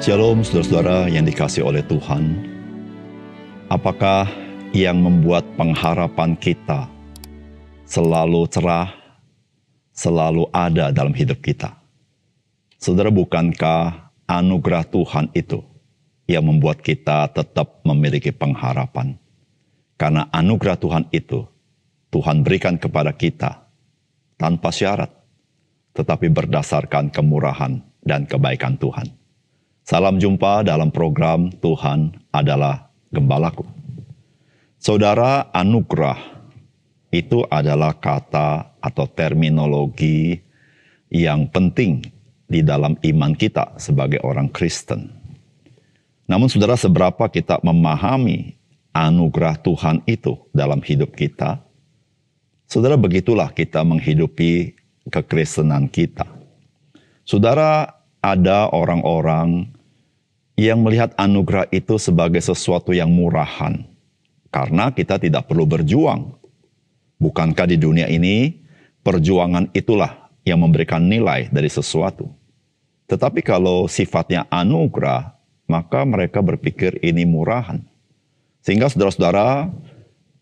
Shalom saudara-saudara yang dikasih oleh Tuhan. Apakah yang membuat pengharapan kita selalu cerah, selalu ada dalam hidup kita? Saudara, bukankah anugerah Tuhan itu yang membuat kita tetap memiliki pengharapan? Karena anugerah Tuhan itu Tuhan berikan kepada kita tanpa syarat, tetapi berdasarkan kemurahan dan kebaikan Tuhan. Salam jumpa dalam program Tuhan adalah Gembalaku. Saudara, anugerah itu adalah kata atau terminologi yang penting di dalam iman kita sebagai orang Kristen. Namun saudara, seberapa kita memahami anugerah Tuhan itu dalam hidup kita, saudara begitulah kita menghidupi kekristenan kita. Saudara, ada orang-orang yang melihat anugerah itu sebagai sesuatu yang murahan, karena kita tidak perlu berjuang. Bukankah di dunia ini perjuangan itulah yang memberikan nilai dari sesuatu? Tetapi kalau sifatnya anugerah, maka mereka berpikir ini murahan. Sehingga saudara-saudara,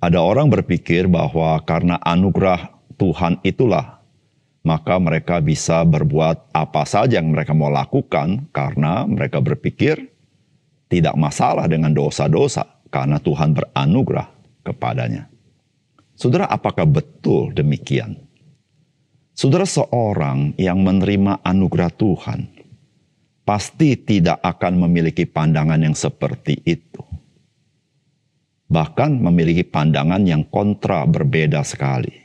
ada orang berpikir bahwa karena anugerah Tuhan itulah maka mereka bisa berbuat apa saja yang mereka mau lakukan karena mereka berpikir tidak masalah dengan dosa-dosa karena Tuhan beranugerah kepadanya. Saudara, apakah betul demikian? Saudara, seorang yang menerima anugerah Tuhan pasti tidak akan memiliki pandangan yang seperti itu, bahkan memiliki pandangan yang kontra berbeda sekali.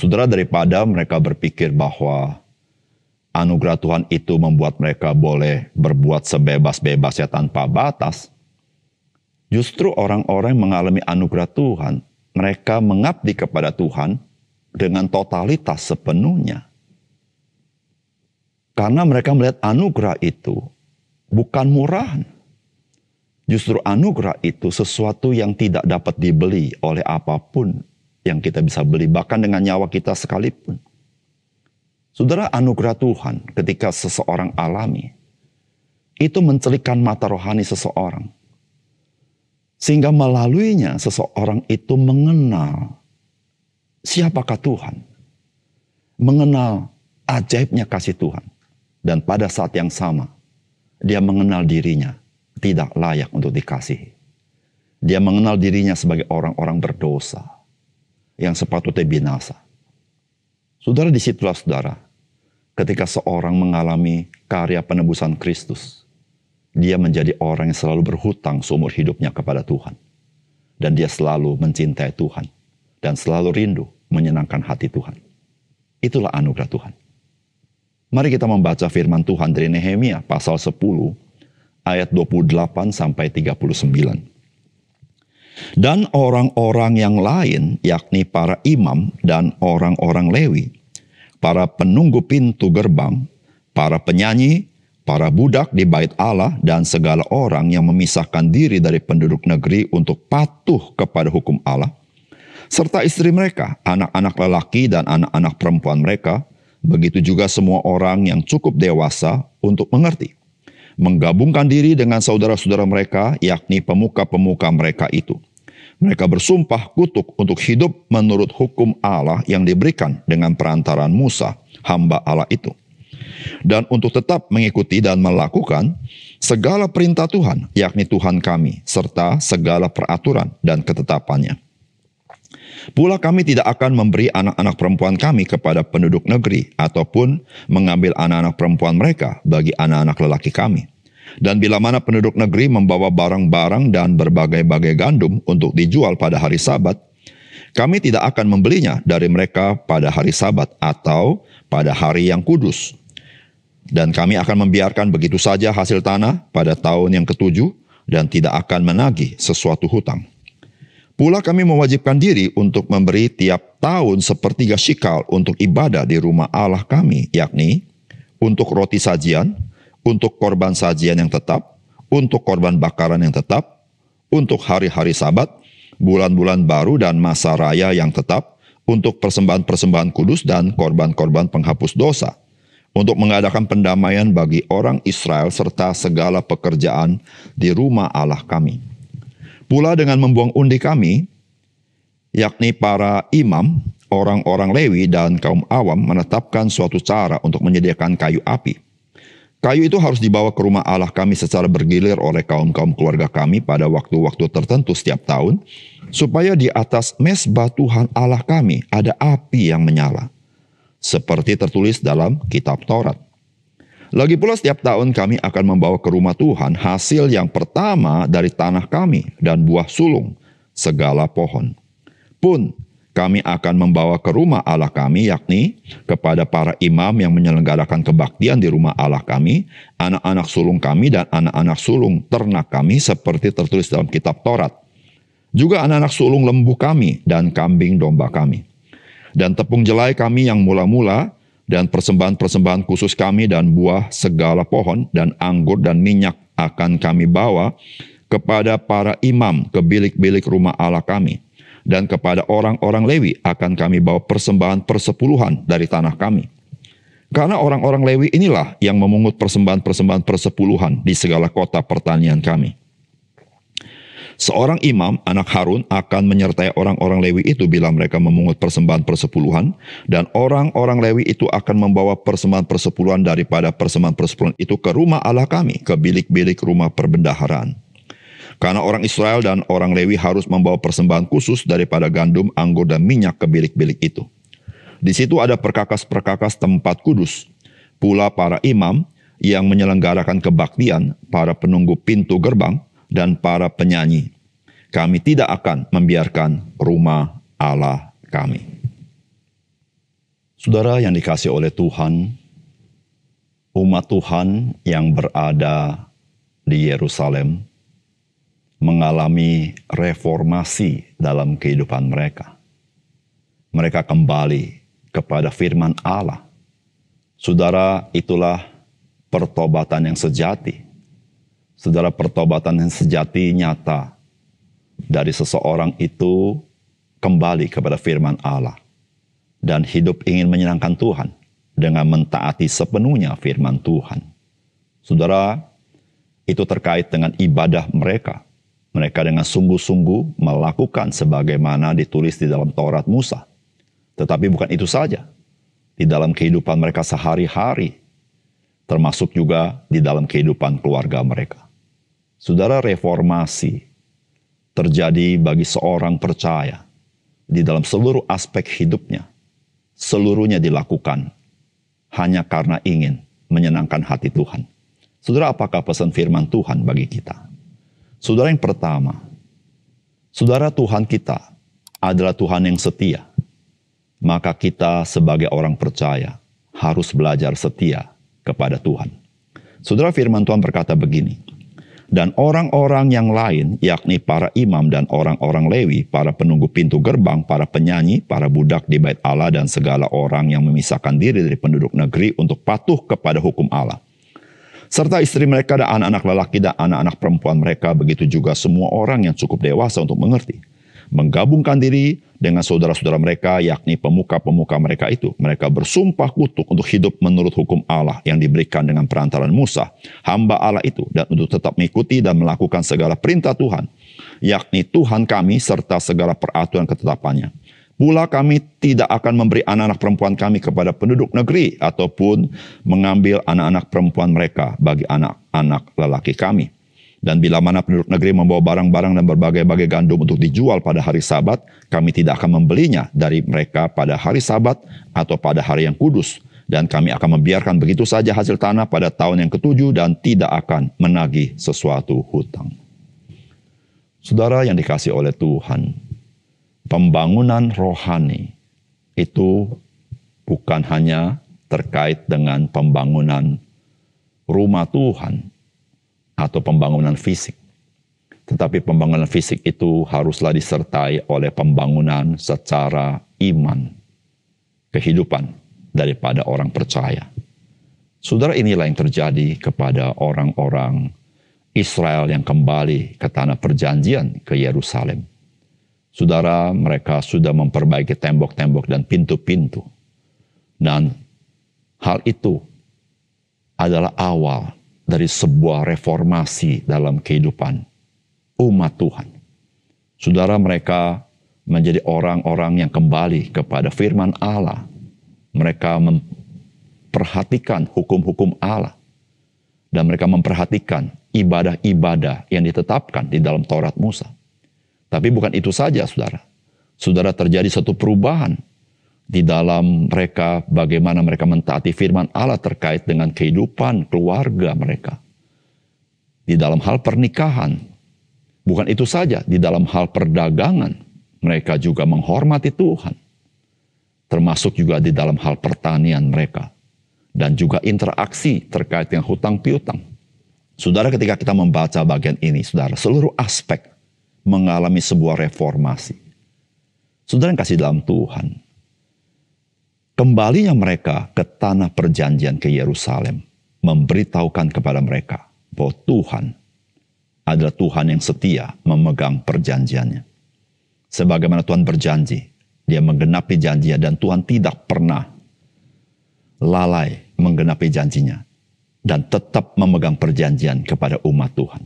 Saudara daripada mereka berpikir bahwa anugerah Tuhan itu membuat mereka boleh berbuat sebebas-bebasnya tanpa batas, justru orang-orang yang mengalami anugerah Tuhan, mereka mengabdi kepada Tuhan dengan totalitas sepenuhnya. Karena mereka melihat anugerah itu bukan murahan. Justru anugerah itu sesuatu yang tidak dapat dibeli oleh apapun yang kita bisa beli, bahkan dengan nyawa kita sekalipun. Saudara, anugerah Tuhan ketika seseorang alami itu mencelikan mata rohani seseorang, sehingga melaluinya seseorang itu mengenal siapakah Tuhan, mengenal ajaibnya kasih Tuhan, dan pada saat yang sama dia mengenal dirinya tidak layak untuk dikasihi. Dia mengenal dirinya sebagai orang-orang berdosa yang sepatutnya binasa. Saudara disitulah saudara, ketika seorang mengalami karya penebusan Kristus, dia menjadi orang yang selalu berhutang seumur hidupnya kepada Tuhan. Dan dia selalu mencintai Tuhan. Dan selalu rindu menyenangkan hati Tuhan. Itulah anugerah Tuhan. Mari kita membaca firman Tuhan dari Nehemia pasal 10 ayat 28 sampai 39 dan orang-orang yang lain, yakni para imam dan orang-orang Lewi, para penunggu pintu gerbang, para penyanyi, para budak di bait Allah, dan segala orang yang memisahkan diri dari penduduk negeri untuk patuh kepada hukum Allah, serta istri mereka, anak-anak lelaki, dan anak-anak perempuan mereka, begitu juga semua orang yang cukup dewasa untuk mengerti menggabungkan diri dengan saudara-saudara mereka, yakni pemuka-pemuka mereka itu. Mereka bersumpah kutuk untuk hidup menurut hukum Allah yang diberikan dengan perantaran Musa, hamba Allah itu. Dan untuk tetap mengikuti dan melakukan segala perintah Tuhan, yakni Tuhan kami, serta segala peraturan dan ketetapannya. Pula kami tidak akan memberi anak-anak perempuan kami kepada penduduk negeri ataupun mengambil anak-anak perempuan mereka bagi anak-anak lelaki kami dan bila mana penduduk negeri membawa barang-barang dan berbagai-bagai gandum untuk dijual pada hari sabat, kami tidak akan membelinya dari mereka pada hari sabat atau pada hari yang kudus. Dan kami akan membiarkan begitu saja hasil tanah pada tahun yang ketujuh dan tidak akan menagih sesuatu hutang. Pula kami mewajibkan diri untuk memberi tiap tahun sepertiga shikal untuk ibadah di rumah Allah kami, yakni untuk roti sajian, untuk korban sajian yang tetap, untuk korban bakaran yang tetap, untuk hari-hari sabat, bulan-bulan baru dan masa raya yang tetap, untuk persembahan-persembahan kudus dan korban-korban penghapus dosa, untuk mengadakan pendamaian bagi orang Israel serta segala pekerjaan di rumah Allah kami. Pula dengan membuang undi kami, yakni para imam, orang-orang Lewi dan kaum awam menetapkan suatu cara untuk menyediakan kayu api Kayu itu harus dibawa ke rumah Allah kami secara bergilir oleh kaum-kaum keluarga kami pada waktu-waktu tertentu setiap tahun, supaya di atas mesbah Tuhan Allah kami ada api yang menyala, seperti tertulis dalam Kitab Taurat. Lagi pula setiap tahun kami akan membawa ke rumah Tuhan hasil yang pertama dari tanah kami dan buah sulung, segala pohon. Pun kami akan membawa ke rumah Allah kami, yakni kepada para imam yang menyelenggarakan kebaktian di rumah Allah kami, anak-anak sulung kami, dan anak-anak sulung ternak kami, seperti tertulis dalam Kitab Taurat. Juga anak-anak sulung lembu kami dan kambing domba kami, dan tepung jelai kami yang mula-mula, dan persembahan-persembahan khusus kami, dan buah segala pohon, dan anggur, dan minyak akan kami bawa kepada para imam ke bilik-bilik rumah Allah kami.' dan kepada orang-orang Lewi akan kami bawa persembahan persepuluhan dari tanah kami. Karena orang-orang Lewi inilah yang memungut persembahan-persembahan persepuluhan di segala kota pertanian kami. Seorang imam, anak Harun, akan menyertai orang-orang Lewi itu bila mereka memungut persembahan persepuluhan, dan orang-orang Lewi itu akan membawa persembahan persepuluhan daripada persembahan persepuluhan itu ke rumah Allah kami, ke bilik-bilik rumah perbendaharaan. Karena orang Israel dan orang Lewi harus membawa persembahan khusus daripada gandum, anggur, dan minyak ke bilik-bilik itu. Di situ ada perkakas-perkakas tempat kudus, pula para imam yang menyelenggarakan kebaktian, para penunggu pintu gerbang, dan para penyanyi. Kami tidak akan membiarkan rumah Allah kami. Saudara yang dikasih oleh Tuhan, umat Tuhan yang berada di Yerusalem mengalami reformasi dalam kehidupan mereka. Mereka kembali kepada firman Allah. Saudara, itulah pertobatan yang sejati. Saudara, pertobatan yang sejati nyata dari seseorang itu kembali kepada firman Allah dan hidup ingin menyenangkan Tuhan dengan mentaati sepenuhnya firman Tuhan. Saudara, itu terkait dengan ibadah mereka mereka dengan sungguh-sungguh melakukan sebagaimana ditulis di dalam Taurat Musa. Tetapi bukan itu saja. Di dalam kehidupan mereka sehari-hari, termasuk juga di dalam kehidupan keluarga mereka. Saudara reformasi terjadi bagi seorang percaya di dalam seluruh aspek hidupnya. Seluruhnya dilakukan hanya karena ingin menyenangkan hati Tuhan. Saudara, apakah pesan firman Tuhan bagi kita? Saudara yang pertama, saudara Tuhan kita adalah Tuhan yang setia. Maka kita sebagai orang percaya harus belajar setia kepada Tuhan. Saudara firman Tuhan berkata begini, dan orang-orang yang lain, yakni para imam dan orang-orang Lewi, para penunggu pintu gerbang, para penyanyi, para budak di bait Allah dan segala orang yang memisahkan diri dari penduduk negeri untuk patuh kepada hukum Allah serta istri mereka dan anak-anak lelaki dan anak-anak perempuan mereka begitu juga semua orang yang cukup dewasa untuk mengerti. Menggabungkan diri dengan saudara-saudara mereka yakni pemuka-pemuka mereka itu. Mereka bersumpah kutuk untuk hidup menurut hukum Allah yang diberikan dengan perantaran Musa, hamba Allah itu. Dan untuk tetap mengikuti dan melakukan segala perintah Tuhan, yakni Tuhan kami serta segala peraturan ketetapannya Pula kami tidak akan memberi anak-anak perempuan kami kepada penduduk negeri ataupun mengambil anak-anak perempuan mereka bagi anak-anak lelaki kami. Dan bila mana penduduk negeri membawa barang-barang dan berbagai-bagai gandum untuk dijual pada hari sabat, kami tidak akan membelinya dari mereka pada hari sabat atau pada hari yang kudus. Dan kami akan membiarkan begitu saja hasil tanah pada tahun yang ketujuh dan tidak akan menagih sesuatu hutang. Saudara yang dikasih oleh Tuhan, pembangunan rohani itu bukan hanya terkait dengan pembangunan rumah Tuhan atau pembangunan fisik. Tetapi pembangunan fisik itu haruslah disertai oleh pembangunan secara iman, kehidupan daripada orang percaya. Saudara inilah yang terjadi kepada orang-orang Israel yang kembali ke tanah perjanjian ke Yerusalem. Saudara, mereka sudah memperbaiki tembok-tembok dan pintu-pintu. Dan hal itu adalah awal dari sebuah reformasi dalam kehidupan umat Tuhan. Saudara, mereka menjadi orang-orang yang kembali kepada firman Allah. Mereka memperhatikan hukum-hukum Allah. Dan mereka memperhatikan ibadah-ibadah yang ditetapkan di dalam Taurat Musa tapi bukan itu saja, saudara. Saudara terjadi satu perubahan di dalam mereka, bagaimana mereka mentaati firman Allah terkait dengan kehidupan keluarga mereka. Di dalam hal pernikahan, bukan itu saja, di dalam hal perdagangan, mereka juga menghormati Tuhan, termasuk juga di dalam hal pertanian mereka, dan juga interaksi terkait dengan hutang piutang. Saudara, ketika kita membaca bagian ini, saudara, seluruh aspek mengalami sebuah reformasi. Saudara yang kasih dalam Tuhan, kembalinya mereka ke tanah perjanjian ke Yerusalem memberitahukan kepada mereka bahwa Tuhan adalah Tuhan yang setia memegang perjanjiannya. Sebagaimana Tuhan berjanji, dia menggenapi janjinya dan Tuhan tidak pernah lalai menggenapi janjinya dan tetap memegang perjanjian kepada umat Tuhan.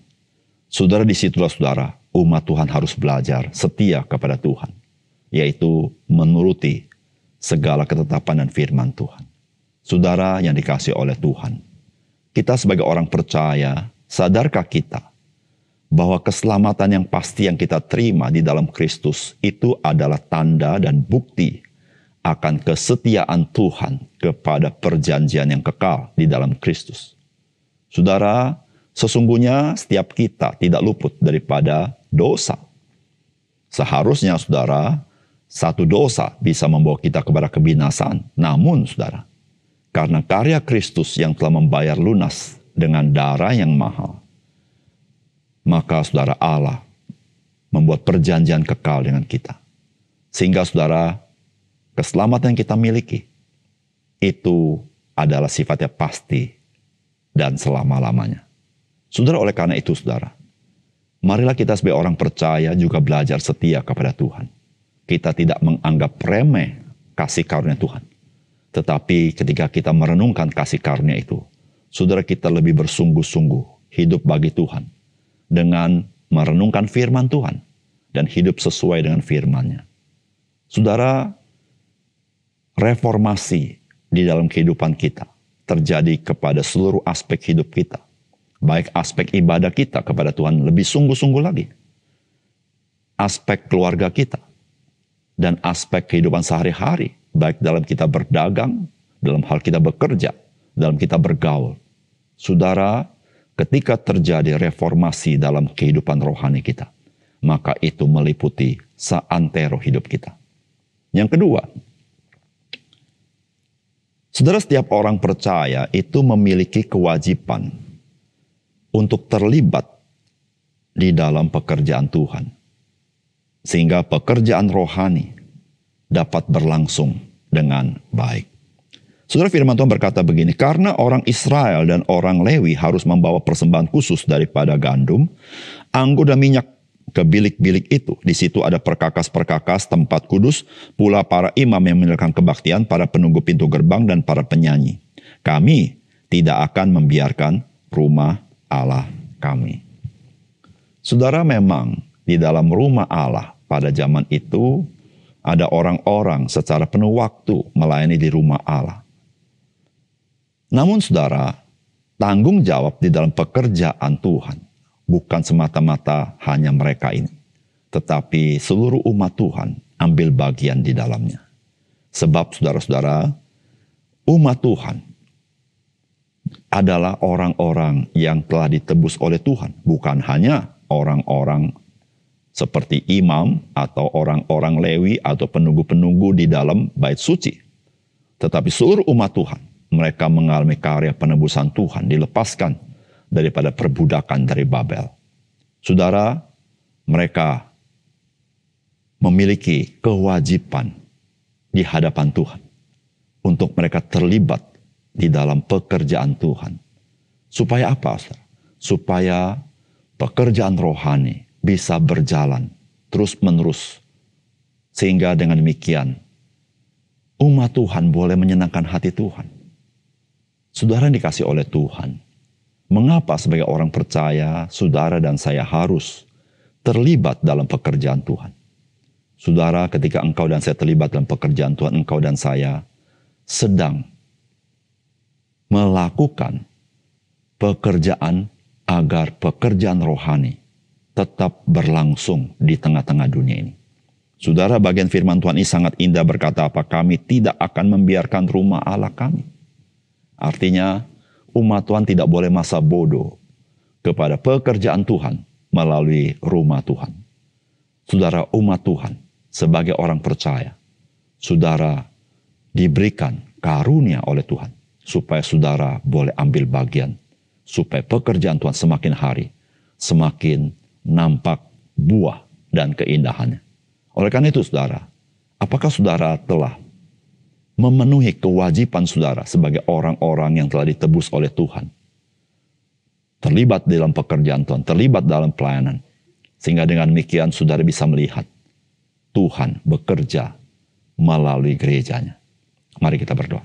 Saudara di disitulah saudara umat Tuhan harus belajar setia kepada Tuhan, yaitu menuruti segala ketetapan dan firman Tuhan. Saudara yang dikasih oleh Tuhan, kita sebagai orang percaya, sadarkah kita bahwa keselamatan yang pasti yang kita terima di dalam Kristus itu adalah tanda dan bukti akan kesetiaan Tuhan kepada perjanjian yang kekal di dalam Kristus. Saudara, sesungguhnya setiap kita tidak luput daripada dosa. Seharusnya saudara, satu dosa bisa membawa kita kepada kebinasaan. Namun saudara, karena karya Kristus yang telah membayar lunas dengan darah yang mahal, maka saudara Allah membuat perjanjian kekal dengan kita. Sehingga saudara, keselamatan yang kita miliki itu adalah sifatnya pasti dan selama-lamanya. Saudara, oleh karena itu saudara, Marilah kita sebagai orang percaya juga belajar setia kepada Tuhan. Kita tidak menganggap remeh kasih karunia Tuhan. Tetapi ketika kita merenungkan kasih karunia itu, saudara kita lebih bersungguh-sungguh hidup bagi Tuhan dengan merenungkan firman Tuhan dan hidup sesuai dengan firmannya. Saudara, reformasi di dalam kehidupan kita terjadi kepada seluruh aspek hidup kita baik aspek ibadah kita kepada Tuhan lebih sungguh-sungguh lagi. Aspek keluarga kita dan aspek kehidupan sehari-hari, baik dalam kita berdagang, dalam hal kita bekerja, dalam kita bergaul. Saudara, ketika terjadi reformasi dalam kehidupan rohani kita, maka itu meliputi seantero hidup kita. Yang kedua, saudara setiap orang percaya itu memiliki kewajiban untuk terlibat di dalam pekerjaan Tuhan, sehingga pekerjaan rohani dapat berlangsung dengan baik. Saudara firman Tuhan berkata begini, karena orang Israel dan orang Lewi harus membawa persembahan khusus daripada gandum, anggur dan minyak ke bilik-bilik itu. Di situ ada perkakas-perkakas tempat kudus, pula para imam yang menyerahkan kebaktian, para penunggu pintu gerbang, dan para penyanyi. Kami tidak akan membiarkan rumah Allah kami. Saudara memang di dalam rumah Allah pada zaman itu ada orang-orang secara penuh waktu melayani di rumah Allah. Namun saudara, tanggung jawab di dalam pekerjaan Tuhan bukan semata-mata hanya mereka ini, tetapi seluruh umat Tuhan ambil bagian di dalamnya. Sebab saudara-saudara, umat Tuhan adalah orang-orang yang telah ditebus oleh Tuhan, bukan hanya orang-orang seperti imam atau orang-orang Lewi atau penunggu-penunggu di dalam bait suci. Tetapi seluruh umat Tuhan, mereka mengalami karya penebusan Tuhan, dilepaskan daripada perbudakan dari Babel. Saudara, mereka memiliki kewajiban di hadapan Tuhan untuk mereka terlibat di dalam pekerjaan Tuhan. Supaya apa, Saudara? Supaya pekerjaan rohani bisa berjalan terus-menerus. Sehingga dengan demikian, umat Tuhan boleh menyenangkan hati Tuhan. Saudara dikasih oleh Tuhan. Mengapa sebagai orang percaya, saudara dan saya harus terlibat dalam pekerjaan Tuhan? Saudara, ketika engkau dan saya terlibat dalam pekerjaan Tuhan, engkau dan saya sedang melakukan pekerjaan agar pekerjaan rohani tetap berlangsung di tengah-tengah dunia ini. Saudara, bagian firman Tuhan ini sangat indah berkata apa? Kami tidak akan membiarkan rumah Allah kami. Artinya, umat Tuhan tidak boleh masa bodoh kepada pekerjaan Tuhan melalui rumah Tuhan. Saudara, umat Tuhan sebagai orang percaya, saudara diberikan karunia oleh Tuhan supaya saudara boleh ambil bagian, supaya pekerjaan Tuhan semakin hari semakin nampak buah dan keindahannya. Oleh karena itu, saudara, apakah saudara telah memenuhi kewajiban saudara sebagai orang-orang yang telah ditebus oleh Tuhan? Terlibat dalam pekerjaan Tuhan, terlibat dalam pelayanan, sehingga dengan demikian saudara bisa melihat Tuhan bekerja melalui gerejanya. Mari kita berdoa.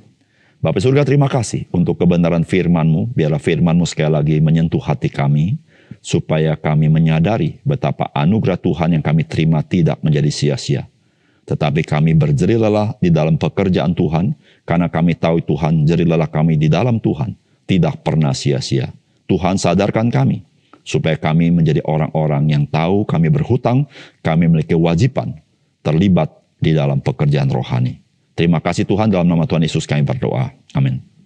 Bapak surga terima kasih untuk kebenaran FirmanMu Biarlah FirmanMu sekali lagi menyentuh hati kami. Supaya kami menyadari betapa anugerah Tuhan yang kami terima tidak menjadi sia-sia. Tetapi kami berjerilalah di dalam pekerjaan Tuhan. Karena kami tahu Tuhan, jerilalah kami di dalam Tuhan. Tidak pernah sia-sia. Tuhan sadarkan kami. Supaya kami menjadi orang-orang yang tahu kami berhutang. Kami memiliki wajiban terlibat di dalam pekerjaan rohani. Terima kasih Tuhan dalam nama Tuhan Yesus kami berdoa. Amin.